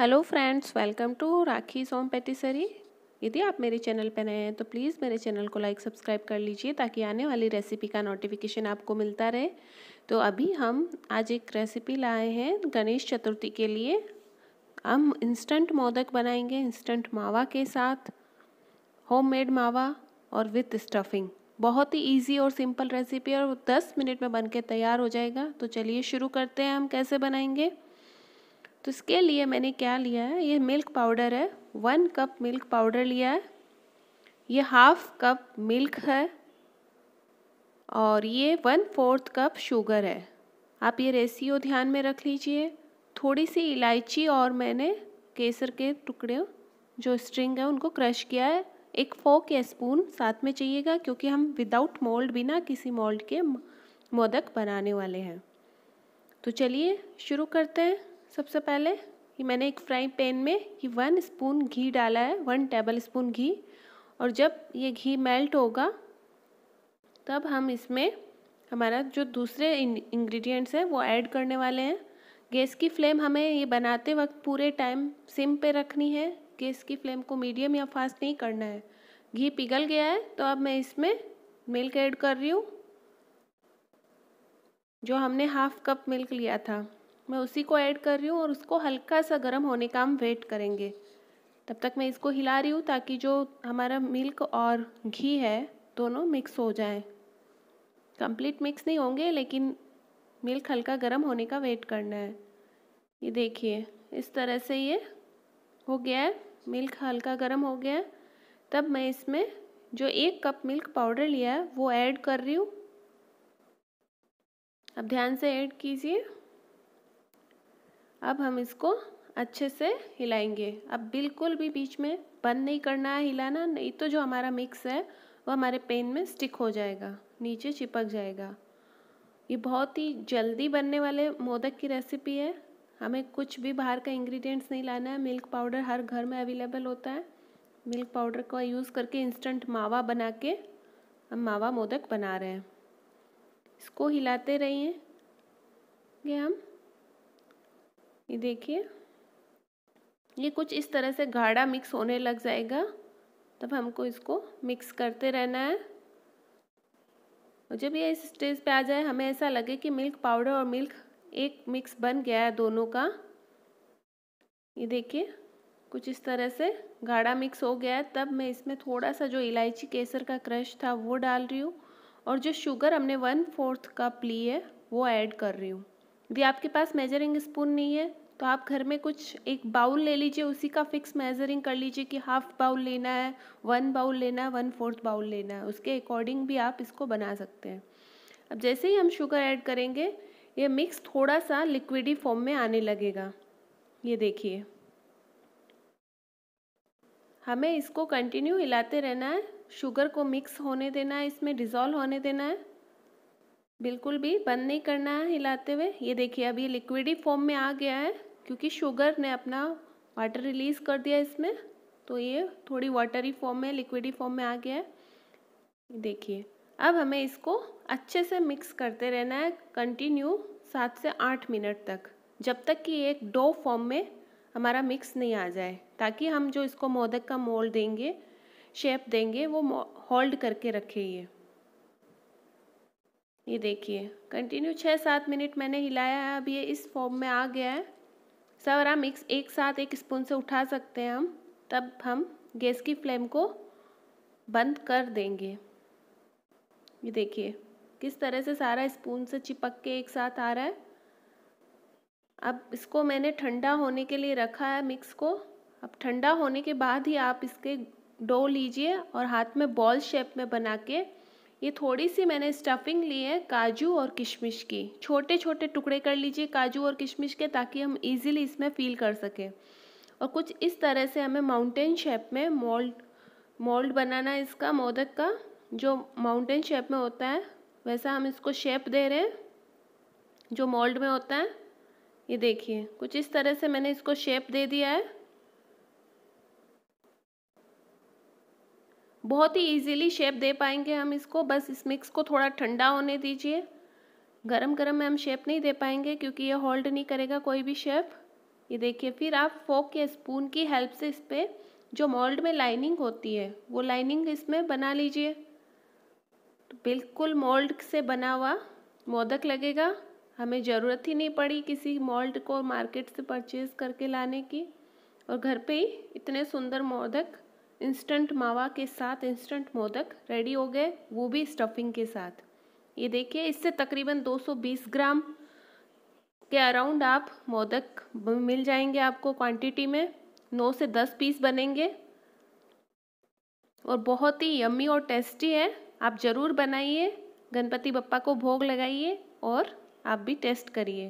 hello friends welcome to Rakhi Som patisserie यदि आप मेरे चैनल पर नए हैं तो प्लीज़ मेरे चैनल को लाइक सब्सक्राइब कर लीजिए ताकि आने वाली रेसिपी का नोटिफिकेशन आपको मिलता रहे तो अभी हम आज एक रेसिपी लाए हैं गणेश चतुर्थी के लिए हम इंस्टेंट मोदक बनाएंगे इंस्टेंट मावा के साथ होममेड मावा और विथ स्टफिंग बहुत ही ईजी और सिंपल रेसिपी और दस मिनट में बन तैयार हो जाएगा तो चलिए शुरू करते हैं हम कैसे बनाएंगे तो इसके लिए मैंने क्या लिया है ये मिल्क पाउडर है वन कप मिल्क पाउडर लिया है ये हाफ कप मिल्क है और ये वन फोर्थ कप शुगर है आप ये रेसियो ध्यान में रख लीजिए थोड़ी सी इलायची और मैंने केसर के टुकड़े जो स्ट्रिंग है उनको क्रश किया है एक फोक या स्पून साथ में चाहिएगा क्योंकि हम विदाउट मोल्ड बिना किसी मोल्ड के मोदक बनाने वाले हैं तो चलिए शुरू करते हैं सबसे पहले ये मैंने एक फ्राई पैन में ये वन स्पून घी डाला है वन टेबल स्पून घी और जब ये घी मेल्ट होगा तब हम इसमें हमारा जो दूसरे इंग्रेडिएंट्स हैं वो ऐड करने वाले हैं गैस की फ्लेम हमें ये बनाते वक्त पूरे टाइम सिम पे रखनी है गैस की फ्लेम को मीडियम या फास्ट नहीं करना है घी पिघल गया है तो अब मैं इसमें मिल्क ऐड कर रही हूँ जो हमने हाफ कप मिल्क लिया था मैं उसी को ऐड कर रही हूँ और उसको हल्का सा गर्म होने का हम वेट करेंगे तब तक मैं इसको हिला रही हूँ ताकि जो हमारा मिल्क और घी है दोनों मिक्स हो जाए कंप्लीट मिक्स नहीं होंगे लेकिन मिल्क हल्का गर्म होने का वेट करना है ये देखिए इस तरह से ये हो गया है मिल्क हल्का गर्म हो गया है तब मैं इसमें जो एक कप मिल्क पाउडर लिया है वो ऐड कर रही हूँ अब ध्यान से ऐड कीजिए अब हम इसको अच्छे से हिलाएंगे अब बिल्कुल भी बीच में बंद नहीं करना है हिलाना नहीं तो जो हमारा मिक्स है वो हमारे पेन में स्टिक हो जाएगा नीचे चिपक जाएगा ये बहुत ही जल्दी बनने वाले मोदक की रेसिपी है हमें कुछ भी बाहर का इंग्रेडिएंट्स नहीं लाना है मिल्क पाउडर हर घर में अवेलेबल होता है मिल्क पाउडर का यूज़ करके इंस्टेंट मावा बना के हम मावा मोदक बना रहे हैं इसको हिलाते रहिए हम ये देखिए ये कुछ इस तरह से गाढ़ा मिक्स होने लग जाएगा तब हमको इसको मिक्स करते रहना है और जब ये इस स्टेज पे आ जाए हमें ऐसा लगे कि मिल्क पाउडर और मिल्क एक मिक्स बन गया है दोनों का ये देखिए कुछ इस तरह से गाढ़ा मिक्स हो गया है तब मैं इसमें थोड़ा सा जो इलायची केसर का क्रश था वो डाल रही हूँ और जो शुगर हमने वन फोर्थ कप ली है वो ऐड कर रही हूँ यदि आपके पास मेजरिंग स्पून नहीं है तो आप घर में कुछ एक बाउल ले लीजिए उसी का फिक्स मेजरिंग कर लीजिए कि हाफ बाउल लेना है वन बाउल लेना है वन फोर्थ बाउल लेना है उसके अकॉर्डिंग भी आप इसको बना सकते हैं अब जैसे ही हम शुगर ऐड करेंगे ये मिक्स थोड़ा सा लिक्विडी फॉर्म में आने लगेगा ये देखिए हमें इसको कंटिन्यू हिलाते रहना है शुगर को मिक्स होने देना है इसमें डिज़ोल्व होने देना है बिल्कुल भी बंद नहीं करना है हिलाते हुए ये देखिए अब ये लिक्विडी फॉर्म में आ गया है क्योंकि शुगर ने अपना वाटर रिलीज़ कर दिया इसमें तो ये थोड़ी वाटरी फॉर्म में लिक्विडी फॉर्म में आ गया है देखिए अब हमें इसको अच्छे से मिक्स करते रहना है कंटिन्यू सात से आठ मिनट तक जब तक कि एक डो फॉर्म में हमारा मिक्स नहीं आ जाए ताकि हम जो इसको मोदक का मोल्ड देंगे शेप देंगे वो होल्ड करके रखे ये ये देखिए कंटिन्यू छः सात मिनट मैंने हिलाया है अब ये इस फॉर्म में आ गया है सारा मिक्स एक साथ एक स्पून से उठा सकते हैं हम तब हम गैस की फ्लेम को बंद कर देंगे ये देखिए किस तरह से सारा स्पून से चिपक के एक साथ आ रहा है अब इसको मैंने ठंडा होने के लिए रखा है मिक्स को अब ठंडा होने के बाद ही आप इसके डो लीजिए और हाथ में बॉल शेप में बना के ये थोड़ी सी मैंने स्टफिंग ली है काजू और किशमिश की छोटे छोटे टुकड़े कर लीजिए काजू और किशमिश के ताकि हम इजीली इसमें फील कर सकें और कुछ इस तरह से हमें माउंटेन शेप में मोल्ड मोल्ड बनाना है इसका मोदक का जो माउंटेन शेप में होता है वैसा हम इसको शेप दे रहे हैं जो मोल्ड में होता है ये देखिए कुछ इस तरह से मैंने इसको शेप दे दिया है बहुत ही इजीली शेप दे पाएंगे हम इसको बस इस मिक्स को थोड़ा ठंडा होने दीजिए गरम गरम में हम शेप नहीं दे पाएंगे क्योंकि ये होल्ड नहीं करेगा कोई भी शेप ये देखिए फिर आप फोक या स्पून की हेल्प से इस पर जो मोल्ड में लाइनिंग होती है वो लाइनिंग इसमें बना लीजिए तो बिल्कुल मोल्ड से बना हुआ मोदक लगेगा हमें ज़रूरत ही नहीं पड़ी किसी मोल्ड को मार्केट से परचेज़ करके लाने की और घर पे ही इतने सुंदर मोदक इंस्टेंट मावा के साथ इंस्टेंट मोदक रेडी हो गए वो भी स्टफिंग के साथ ये देखिए इससे तकरीबन 220 ग्राम के अराउंड आप मोदक मिल जाएंगे आपको क्वांटिटी में नौ से दस पीस बनेंगे और बहुत ही यम्मी और टेस्टी है आप ज़रूर बनाइए गणपति बप्पा को भोग लगाइए और आप भी टेस्ट करिए